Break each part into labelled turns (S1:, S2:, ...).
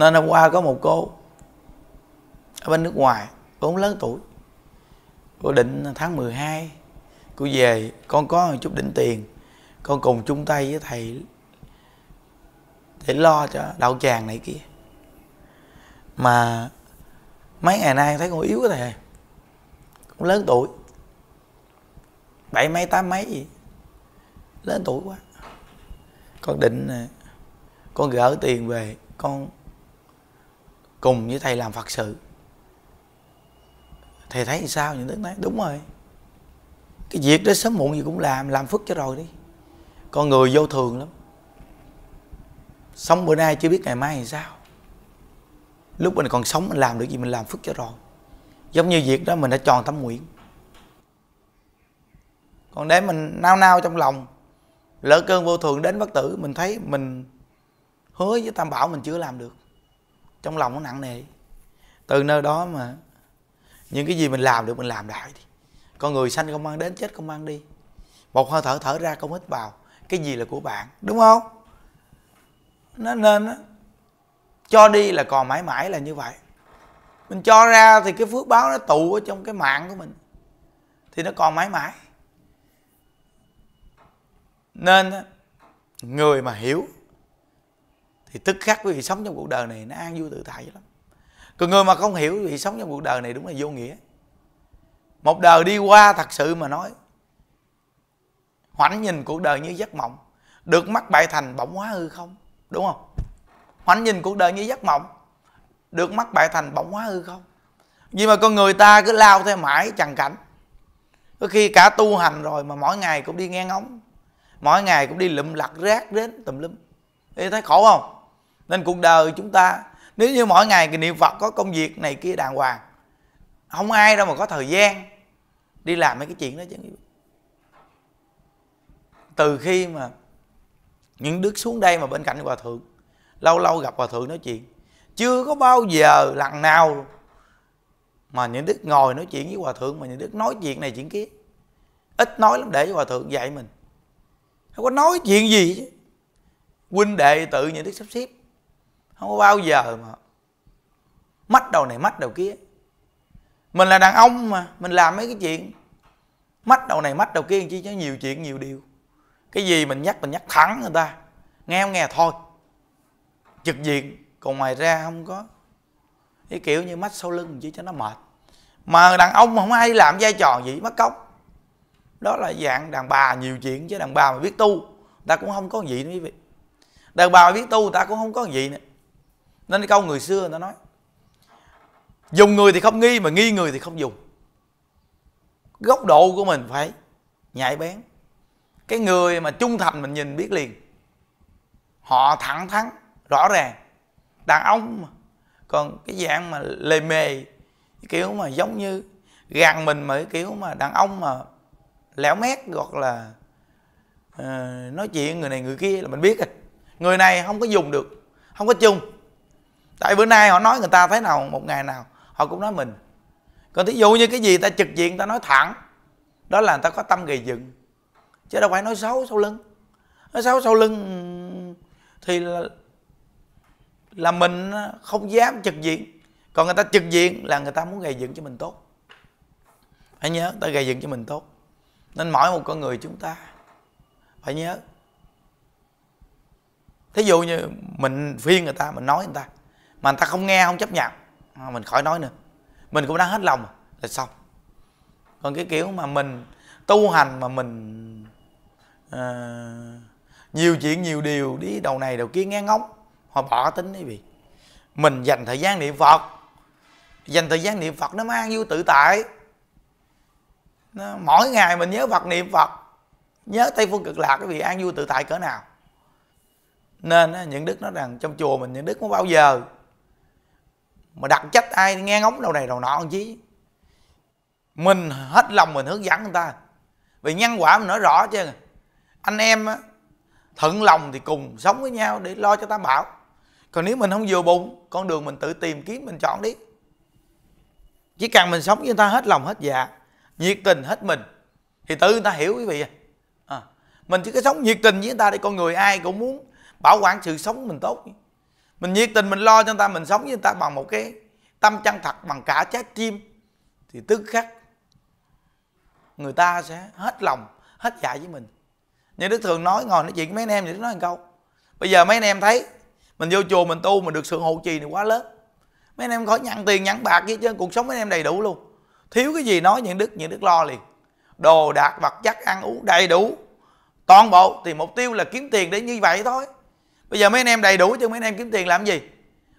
S1: nên hôm qua có một cô ở bên nước ngoài cô lớn tuổi cô định tháng 12 cô về con có một chút định tiền con cùng chung tay với thầy để lo cho đạo tràng này kia mà mấy ngày nay thấy con yếu cái thầy cũng lớn tuổi bảy mấy tám mấy gì lớn tuổi quá con định à, con gỡ tiền về con cùng với thầy làm phật sự thầy thấy sao những thứ này đúng rồi cái việc đó sớm muộn gì cũng làm làm phức cho rồi đi con người vô thường lắm sống bữa nay chưa biết ngày mai thì sao lúc mình còn sống mình làm được gì mình làm phức cho rồi giống như việc đó mình đã tròn tâm nguyện còn để mình nao nao trong lòng lỡ cơn vô thường đến bất tử mình thấy mình hứa với tam bảo mình chưa làm được trong lòng nó nặng nề từ nơi đó mà những cái gì mình làm được mình làm đại đi con người sanh không mang đến chết không mang đi một hơi thở thở ra không hít vào cái gì là của bạn đúng không nó nên đó. cho đi là còn mãi mãi là như vậy mình cho ra thì cái phước báo nó tụ ở trong cái mạng của mình thì nó còn mãi mãi nên đó, người mà hiểu thì tức khắc quý vị sống trong cuộc đời này nó an vui tự tại lắm còn người mà không hiểu quý vị sống trong cuộc đời này đúng là vô nghĩa một đời đi qua thật sự mà nói hoảnh nhìn cuộc đời như giấc mộng được mắt bại thành bỗng hóa hư không đúng không hoảnh nhìn cuộc đời như giấc mộng được mắt bại thành bỗng hóa hư không nhưng mà con người ta cứ lao theo mãi chẳng cảnh có khi cả tu hành rồi mà mỗi ngày cũng đi ngang ngóng mỗi ngày cũng đi lụm lặt rác đến tùm lum Ê, thấy khổ không nên cuộc đời chúng ta nếu như mỗi ngày niệm phật có công việc này kia đàng hoàng không ai đâu mà có thời gian đi làm mấy cái chuyện đó chứ từ khi mà những đức xuống đây mà bên cạnh hòa thượng lâu lâu gặp hòa thượng nói chuyện chưa có bao giờ lần nào mà những đức ngồi nói chuyện với hòa thượng mà những đức nói chuyện này chuyện kia ít nói lắm để cho hòa thượng dạy mình không có nói chuyện gì chứ huynh đệ tự những đức sắp xếp không có bao giờ mà mắt đầu này mắt đầu kia mình là đàn ông mà mình làm mấy cái chuyện mắt đầu này mắt đầu kia chi chứ nhiều chuyện nhiều điều cái gì mình nhắc mình nhắc thẳng người ta nghe không nghe thôi trực diện còn ngoài ra không có cái kiểu như mắt sau lưng chỉ cho nó mệt mà đàn ông mà không ai làm vai trò gì mất công, đó là dạng đàn bà nhiều chuyện chứ đàn bà mà biết tu ta cũng không có gì nữa quý vị đàn bà mà biết tu ta cũng không có gì nữa nên câu người xưa người ta nói Dùng người thì không nghi mà nghi người thì không dùng Góc độ của mình phải nhạy bén Cái người mà trung thành mình nhìn biết liền Họ thẳng thắn rõ ràng Đàn ông mà Còn cái dạng mà lề mề Kiểu mà giống như gàn mình mà kiểu mà đàn ông mà lẻo mét hoặc là uh, nói chuyện người này người kia là mình biết rồi người này không có dùng được không có chung tại bữa nay họ nói người ta thế nào một ngày nào họ cũng nói mình còn thí dụ như cái gì ta trực diện ta nói thẳng đó là người ta có tâm gầy dựng chứ đâu phải nói xấu sau lưng nói xấu sau lưng thì là, là mình không dám trực diện còn người ta trực diện là người ta muốn gầy dựng cho mình tốt hãy nhớ ta gầy dựng cho mình tốt nên mỗi một con người chúng ta phải nhớ thí dụ như mình phiên người ta mình nói người ta mà người ta không nghe không chấp nhận à, mình khỏi nói nữa mình cũng đã hết lòng là xong còn cái kiểu mà mình tu hành mà mình à, nhiều chuyện nhiều điều đi đầu này đầu kia nghe ngóng họ bỏ tính đi vì mình dành thời gian niệm phật dành thời gian niệm phật nó mang vô tự tại nó, mỗi ngày mình nhớ phật niệm phật nhớ tây phương cực lạc cái vị an vui tự tại cỡ nào nên những đức nó rằng trong chùa mình những đức có bao giờ mà đặt trách ai nghe ngóng đầu này đầu nọ làm chí mình hết lòng mình hướng dẫn người ta vì nhân quả mình nói rõ chứ anh em á, thuận lòng thì cùng sống với nhau để lo cho tam bảo còn nếu mình không vừa bụng con đường mình tự tìm kiếm mình chọn đi chỉ cần mình sống với người ta hết lòng hết dạ nhiệt tình hết mình thì tự người ta hiểu quý vị à, à mình chỉ có sống nhiệt tình với người ta để con người ai cũng muốn bảo quản sự sống mình tốt mình nhiệt tình mình lo cho người ta mình sống với người ta bằng một cái tâm chân thật bằng cả trái tim thì tức khắc người ta sẽ hết lòng hết dạ với mình như đức thường nói ngồi nói chuyện với mấy anh em thì đức nói một câu bây giờ mấy anh em thấy mình vô chùa mình tu mình được sự hộ trì này quá lớn mấy anh em khỏi nhận tiền nhận bạc gì chứ cuộc sống mấy anh em đầy đủ luôn thiếu cái gì nói những đức những đức lo liền đồ đạc vật chất ăn uống đầy đủ toàn bộ thì mục tiêu là kiếm tiền để như vậy thôi bây giờ mấy anh em đầy đủ chứ mấy anh em kiếm tiền làm gì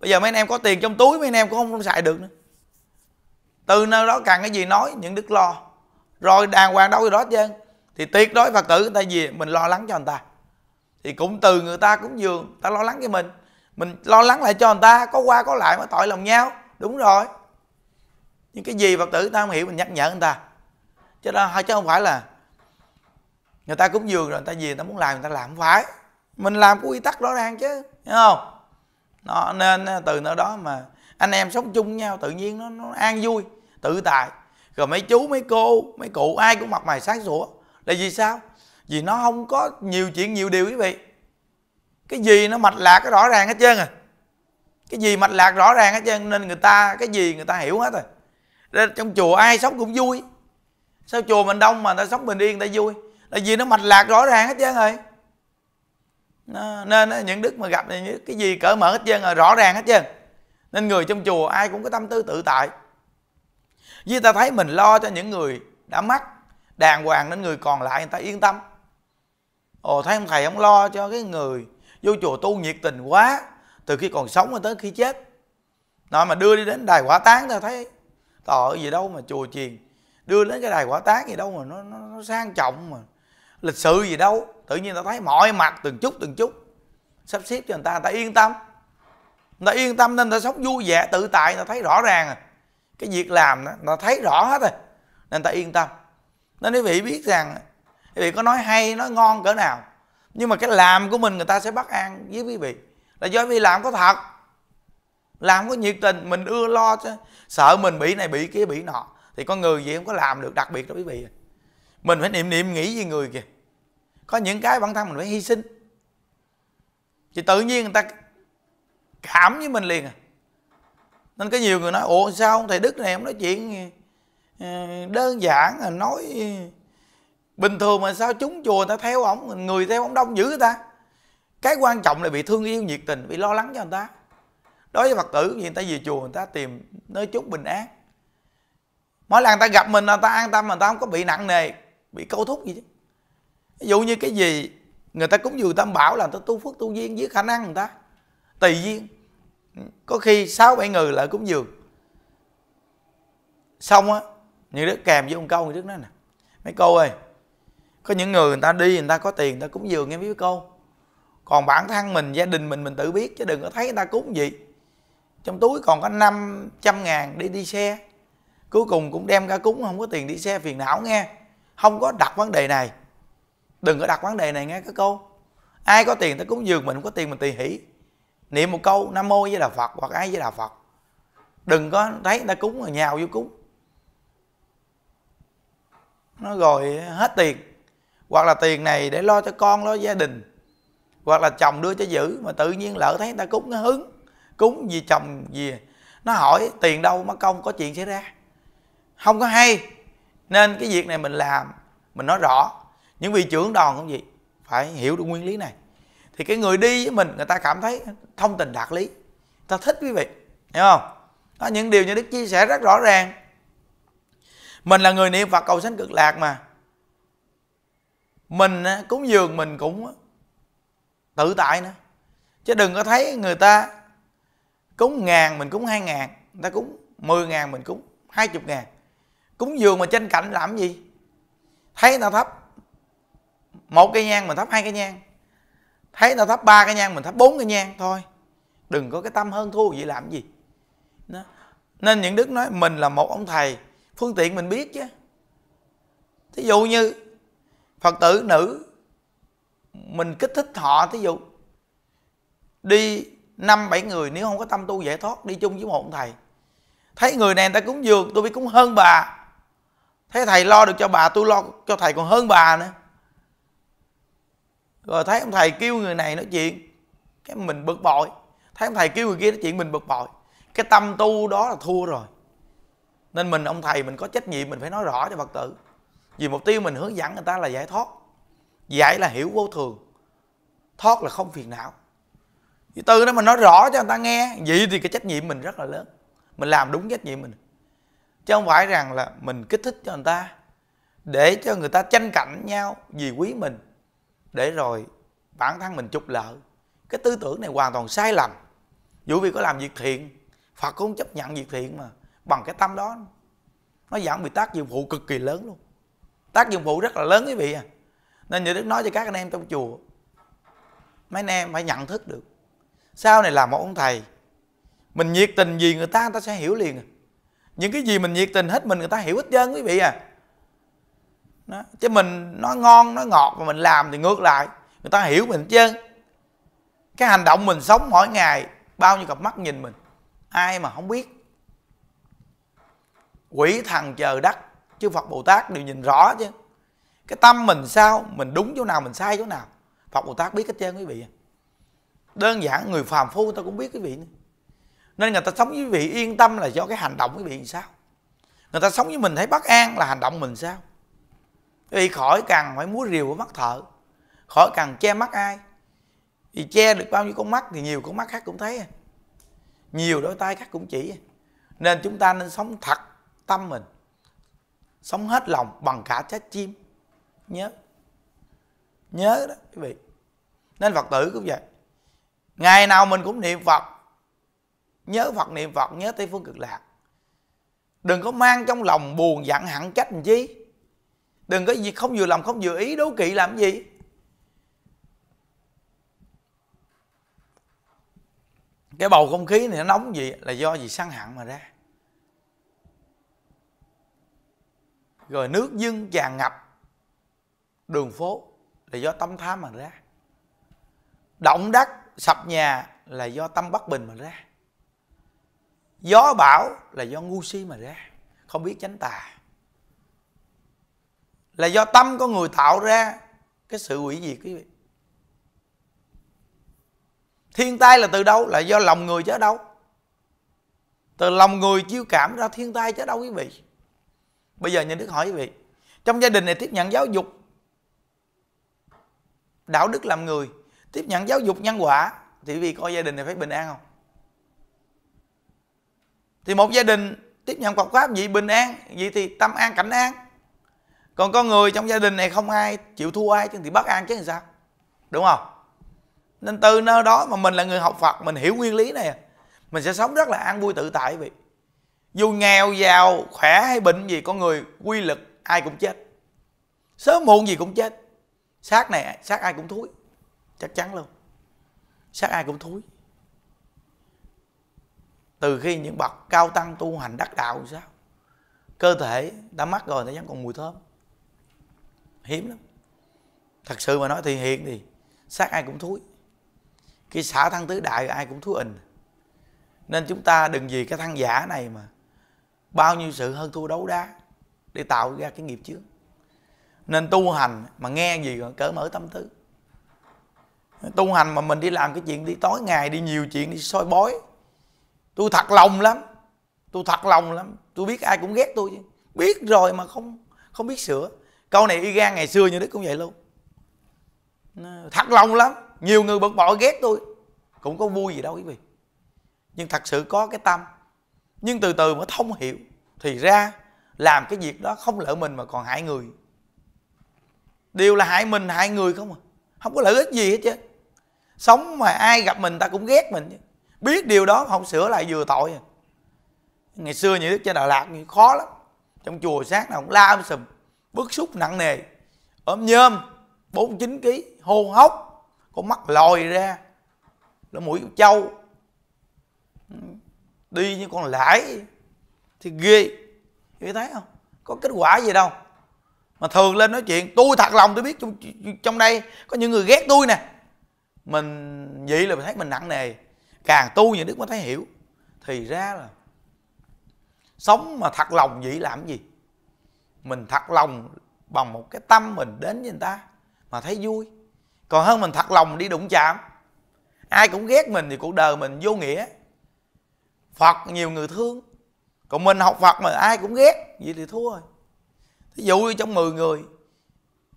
S1: bây giờ mấy anh em có tiền trong túi mấy anh em cũng không, không xài được nữa từ nơi đó cần cái gì nói những đức lo rồi đàng hoàng đâu gì đó chứ thì tuyệt đối phật tử người ta gì mình lo lắng cho người ta thì cũng từ người ta cũng dường ta lo lắng cho mình mình lo lắng lại cho người ta có qua có lại mà tội lòng nhau đúng rồi những cái gì phật tử ta không hiểu mình nhắc nhở người ta chứ đó chứ không phải là người ta cúng dường rồi người ta gì người ta muốn làm người ta làm không phải mình làm có quy tắc rõ ràng chứ hiểu không nó nên từ nơi đó mà anh em sống chung với nhau tự nhiên nó, nó an vui tự tại rồi mấy chú mấy cô mấy cụ ai cũng mặt mày sáng sủa là vì sao vì nó không có nhiều chuyện nhiều điều quý vị cái gì nó mạch lạc cái rõ ràng hết trơn à cái gì mạch lạc rõ ràng hết trơn nên người ta cái gì người ta hiểu hết rồi Nên trong chùa ai sống cũng vui sao chùa mình đông mà người ta sống bình yên người ta vui là vì nó mạch lạc rõ ràng hết trơn rồi nên những đức mà gặp này cái gì cởi mở hết trơn rõ ràng hết trơn nên người trong chùa ai cũng có tâm tư tự tại vì ta thấy mình lo cho những người đã mắc đàng hoàng đến người còn lại người ta yên tâm ồ thấy ông thầy ông lo cho cái người vô chùa tu nhiệt tình quá từ khi còn sống cho tới khi chết nói mà đưa đi đến đài quả tán ta thấy tội gì đâu mà chùa chiền đưa đến cái đài quả tán gì đâu mà nó, nó, nó sang trọng mà lịch sự gì đâu tự nhiên ta thấy mọi mặt từng chút từng chút sắp xếp cho người ta người ta yên tâm người ta yên tâm nên ta sống vui vẻ tự tại người ta thấy rõ ràng à. cái việc làm đó người ta thấy rõ hết rồi nên ta yên tâm nên quý vị biết rằng quý vị có nói hay nói ngon cỡ nào nhưng mà cái làm của mình người ta sẽ bắt an với quý vị là do vì làm có thật làm có nhiệt tình mình ưa lo chứ sợ mình bị này bị kia bị nọ thì con người gì không có làm được đặc biệt đó quý vị mình phải niệm niệm nghĩ gì người kìa có những cái bản thân mình phải hy sinh thì tự nhiên người ta cảm với mình liền à nên có nhiều người nói ủa sao thầy đức này ông nói chuyện ờ, đơn giản là nói ờ, bình thường mà sao chúng chùa người ta theo ông người theo ông đông dữ người ta cái quan trọng là bị thương yêu nhiệt tình bị lo lắng cho người ta đối với phật tử người ta về chùa người ta tìm nơi chút bình an mỗi lần người ta gặp mình là ta an tâm mà ta không có bị nặng nề bị câu thúc gì chứ ví dụ như cái gì người ta cúng dường tam bảo là người ta tu phước tu duyên với khả năng người ta tùy duyên có khi sáu bảy người lại cúng dường xong á những đứa kèm với ông câu những đứa nói nè mấy cô ơi có những người người ta đi người ta có tiền người ta cúng dường nghe biết cô còn bản thân mình gia đình mình mình tự biết chứ đừng có thấy người ta cúng gì trong túi còn có 500 ngàn đi đi xe cuối cùng cũng đem ra cúng không có tiền đi xe phiền não nghe không có đặt vấn đề này đừng có đặt vấn đề này nghe các cô ai có tiền ta cúng dường mình không có tiền mình tùy hỷ niệm một câu nam mô với đà phật hoặc ai với đà phật đừng có thấy người ta cúng rồi nhào vô cúng nó rồi hết tiền hoặc là tiền này để lo cho con lo gia đình hoặc là chồng đưa cho giữ mà tự nhiên lỡ thấy người ta cúng nó hứng cúng vì chồng gì nó hỏi tiền đâu mất công có chuyện xảy ra không có hay nên cái việc này mình làm mình nói rõ những vị trưởng đoàn cũng vậy phải hiểu được nguyên lý này thì cái người đi với mình người ta cảm thấy thông tình đạt lý ta thích quý vị hiểu không đó những điều như đức chia sẻ rất rõ ràng mình là người niệm phật cầu sanh cực lạc mà mình cúng dường mình cũng tự tại nữa chứ đừng có thấy người ta cúng ngàn mình cúng hai ngàn người ta cúng mười ngàn mình cúng hai chục ngàn cúng dường mà tranh cạnh làm gì thấy người ta thấp một cái nhang mình thắp hai cái nhang thấy nó thắp ba cái nhang mình thắp bốn cái nhang thôi đừng có cái tâm hơn thua vậy làm gì đó. nên những đức nói mình là một ông thầy phương tiện mình biết chứ thí dụ như phật tử nữ mình kích thích họ thí dụ đi năm bảy người nếu không có tâm tu giải thoát đi chung với một ông thầy thấy người này người ta cúng dường tôi biết cúng hơn bà thấy thầy lo được cho bà tôi lo cho thầy còn hơn bà nữa rồi thấy ông thầy kêu người này nói chuyện cái mình bực bội thấy ông thầy kêu người kia nói chuyện mình bực bội cái tâm tu đó là thua rồi nên mình ông thầy mình có trách nhiệm mình phải nói rõ cho phật tử vì mục tiêu mình hướng dẫn người ta là giải thoát giải là hiểu vô thường thoát là không phiền não thì từ đó mình nói rõ cho người ta nghe vậy thì cái trách nhiệm mình rất là lớn mình làm đúng trách nhiệm mình chứ không phải rằng là mình kích thích cho người ta để cho người ta tranh cạnh nhau vì quý mình để rồi bản thân mình trục lợi cái tư tưởng này hoàn toàn sai lầm dù vì có làm việc thiện phật cũng chấp nhận việc thiện mà bằng cái tâm đó nó dẫn bị tác dụng phụ cực kỳ lớn luôn tác dụng phụ rất là lớn quý vị à nên như đức nói cho các anh em trong chùa mấy anh em phải nhận thức được sau này làm một ông thầy mình nhiệt tình gì người ta người ta sẽ hiểu liền à. những cái gì mình nhiệt tình hết mình người ta hiểu hết trơn quý vị à đó. chứ mình nói ngon nói ngọt mà mình làm thì ngược lại người ta hiểu mình chứ cái hành động mình sống mỗi ngày bao nhiêu cặp mắt nhìn mình ai mà không biết quỷ thần chờ đất chư phật bồ tát đều nhìn rõ chứ cái tâm mình sao mình đúng chỗ nào mình sai chỗ nào phật bồ tát biết hết trơn quý vị đơn giản người phàm phu người ta cũng biết quý vị nên người ta sống với quý vị yên tâm là do cái hành động quý vị làm sao người ta sống với mình thấy bất an là hành động mình sao thì khỏi cần phải múa rìu của mắt thợ khỏi cần che mắt ai thì che được bao nhiêu con mắt thì nhiều con mắt khác cũng thấy à. nhiều đôi tay khác cũng chỉ à. nên chúng ta nên sống thật tâm mình sống hết lòng bằng cả trái chim nhớ nhớ đó quý vị nên phật tử cũng vậy ngày nào mình cũng niệm phật nhớ phật niệm phật nhớ tây phương cực lạc đừng có mang trong lòng buồn giận hẳn trách làm chi đừng có gì không vừa lòng không vừa ý đố kỵ làm gì cái bầu không khí này nó nóng gì là do gì săn hạn mà ra rồi nước dưng tràn ngập đường phố là do tâm tham mà ra động đất sập nhà là do tâm bất bình mà ra gió bão là do ngu si mà ra không biết chánh tà là do tâm con người tạo ra cái sự hủy diệt quý vị thiên tai là từ đâu là do lòng người chứ đâu từ lòng người chiêu cảm ra thiên tai chứ đâu quý vị bây giờ nhà đức hỏi quý vị trong gia đình này tiếp nhận giáo dục đạo đức làm người tiếp nhận giáo dục nhân quả thì quý vị coi gia đình này phải bình an không thì một gia đình tiếp nhận Phật pháp vậy bình an vậy thì tâm an cảnh an còn con người trong gia đình này không ai chịu thua ai chứ thì bất an chứ làm sao đúng không nên từ nơi đó mà mình là người học phật mình hiểu nguyên lý này mình sẽ sống rất là an vui tự tại vị dù nghèo giàu khỏe hay bệnh gì con người quy lực ai cũng chết sớm muộn gì cũng chết xác này xác ai cũng thúi chắc chắn luôn xác ai cũng thúi từ khi những bậc cao tăng tu hành đắc đạo sao cơ thể đã mắc rồi nó vẫn còn mùi thơm hiếm lắm thật sự mà nói thì hiện thì xác ai cũng thúi cái xả thăng tứ đại ai cũng thú ình nên chúng ta đừng vì cái thăng giả này mà bao nhiêu sự hơn thua đấu đá để tạo ra cái nghiệp chướng nên tu hành mà nghe gì cỡ mở tâm tư tu hành mà mình đi làm cái chuyện đi tối ngày đi nhiều chuyện đi soi bói tôi thật lòng lắm tôi thật lòng lắm tôi biết ai cũng ghét tôi chứ biết rồi mà không không biết sửa câu này y gan ngày xưa như đức cũng vậy luôn thật lòng lắm nhiều người bực bội ghét tôi cũng có vui gì đâu quý vị nhưng thật sự có cái tâm nhưng từ từ mới thông hiểu thì ra làm cái việc đó không lợi mình mà còn hại người điều là hại mình hại người không à không có lợi ích gì hết chứ sống mà ai gặp mình ta cũng ghét mình chứ biết điều đó không sửa lại vừa tội à ngày xưa như đức trên đà lạt khó lắm trong chùa sáng nào cũng la um sùm bức xúc nặng nề ốm nhôm 49 kg hô hốc con mắt lòi ra lỗ mũi trâu đi như con lãi thì ghê như thấy không có kết quả gì đâu mà thường lên nói chuyện tôi thật lòng tôi biết trong, trong đây có những người ghét tôi nè mình vậy là mình thấy mình nặng nề càng tu những đức mới thấy hiểu thì ra là sống mà thật lòng vậy làm gì mình thật lòng bằng một cái tâm mình đến với người ta mà thấy vui còn hơn mình thật lòng đi đụng chạm ai cũng ghét mình thì cuộc đời mình vô nghĩa phật nhiều người thương còn mình học phật mà ai cũng ghét vậy thì thua rồi ví dụ như trong 10 người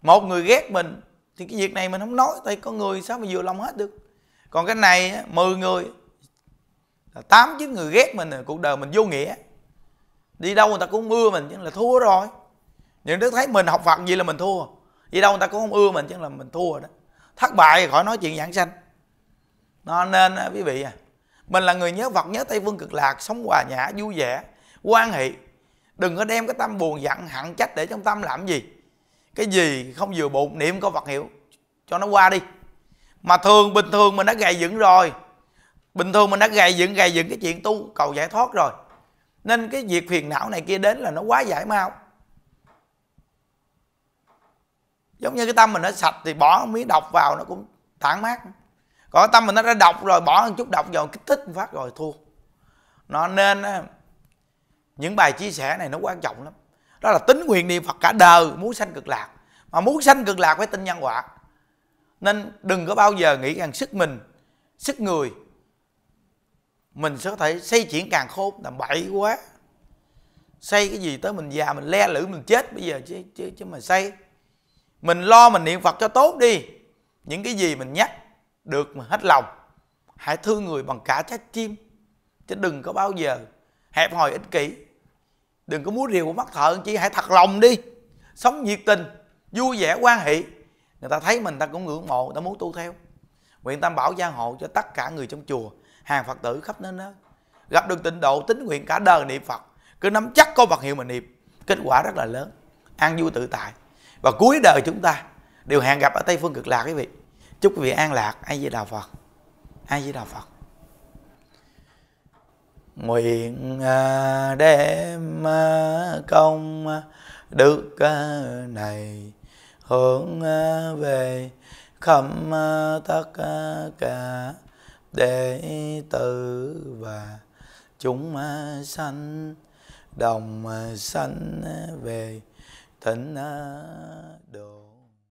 S1: một người ghét mình thì cái việc này mình không nói tại có người sao mà vừa lòng hết được còn cái này 10 người tám chín người ghét mình cuộc đời mình vô nghĩa đi đâu người ta cũng mưa mình chứ là thua rồi những đức thấy mình học phật gì là mình thua vì đâu người ta cũng không ưa mình chứ là mình thua đó thất bại thì khỏi nói chuyện giảng sanh nó nên quý vị à mình là người nhớ phật nhớ tây phương cực lạc sống hòa nhã vui vẻ quan hệ đừng có đem cái tâm buồn giận hận trách để trong tâm làm gì cái gì không vừa bụng niệm có Phật hiệu cho nó qua đi mà thường bình thường mình đã gầy dựng rồi bình thường mình đã gầy dựng gầy dựng cái chuyện tu cầu giải thoát rồi nên cái việc phiền não này kia đến là nó quá giải mau giống như cái tâm mình nó sạch thì bỏ miếng độc vào nó cũng thoải mát còn cái tâm mình nó ra độc rồi bỏ một chút độc vào kích thích phát rồi thua nó nên những bài chia sẻ này nó quan trọng lắm đó là tính nguyện niệm phật cả đời muốn sanh cực lạc mà muốn sanh cực lạc phải tin nhân quả nên đừng có bao giờ nghĩ rằng sức mình sức người mình sẽ có thể xây chuyển càng khôn là bậy quá xây cái gì tới mình già mình le lử mình chết bây giờ chứ chứ chứ mà xây mình lo mình niệm phật cho tốt đi những cái gì mình nhắc được mà hết lòng hãy thương người bằng cả trái tim chứ đừng có bao giờ hẹp hòi ích kỷ đừng có múa rìu của mắt thợ chỉ hãy thật lòng đi sống nhiệt tình vui vẻ quan hệ người ta thấy mình ta cũng ngưỡng mộ người ta muốn tu theo nguyện tam bảo gia hộ cho tất cả người trong chùa hàng phật tử khắp nơi đó gặp được tịnh độ tín nguyện cả đời niệm phật cứ nắm chắc câu vật hiệu mà niệm kết quả rất là lớn an vui tự tại và cuối đời chúng ta đều hẹn gặp ở tây phương cực lạc quý vị chúc quý vị an lạc ai với đà phật ai với đà phật nguyện à, đem à, công à, đức này hướng về khắp tất cả đệ tử và chúng sanh đồng sanh về thánh đồ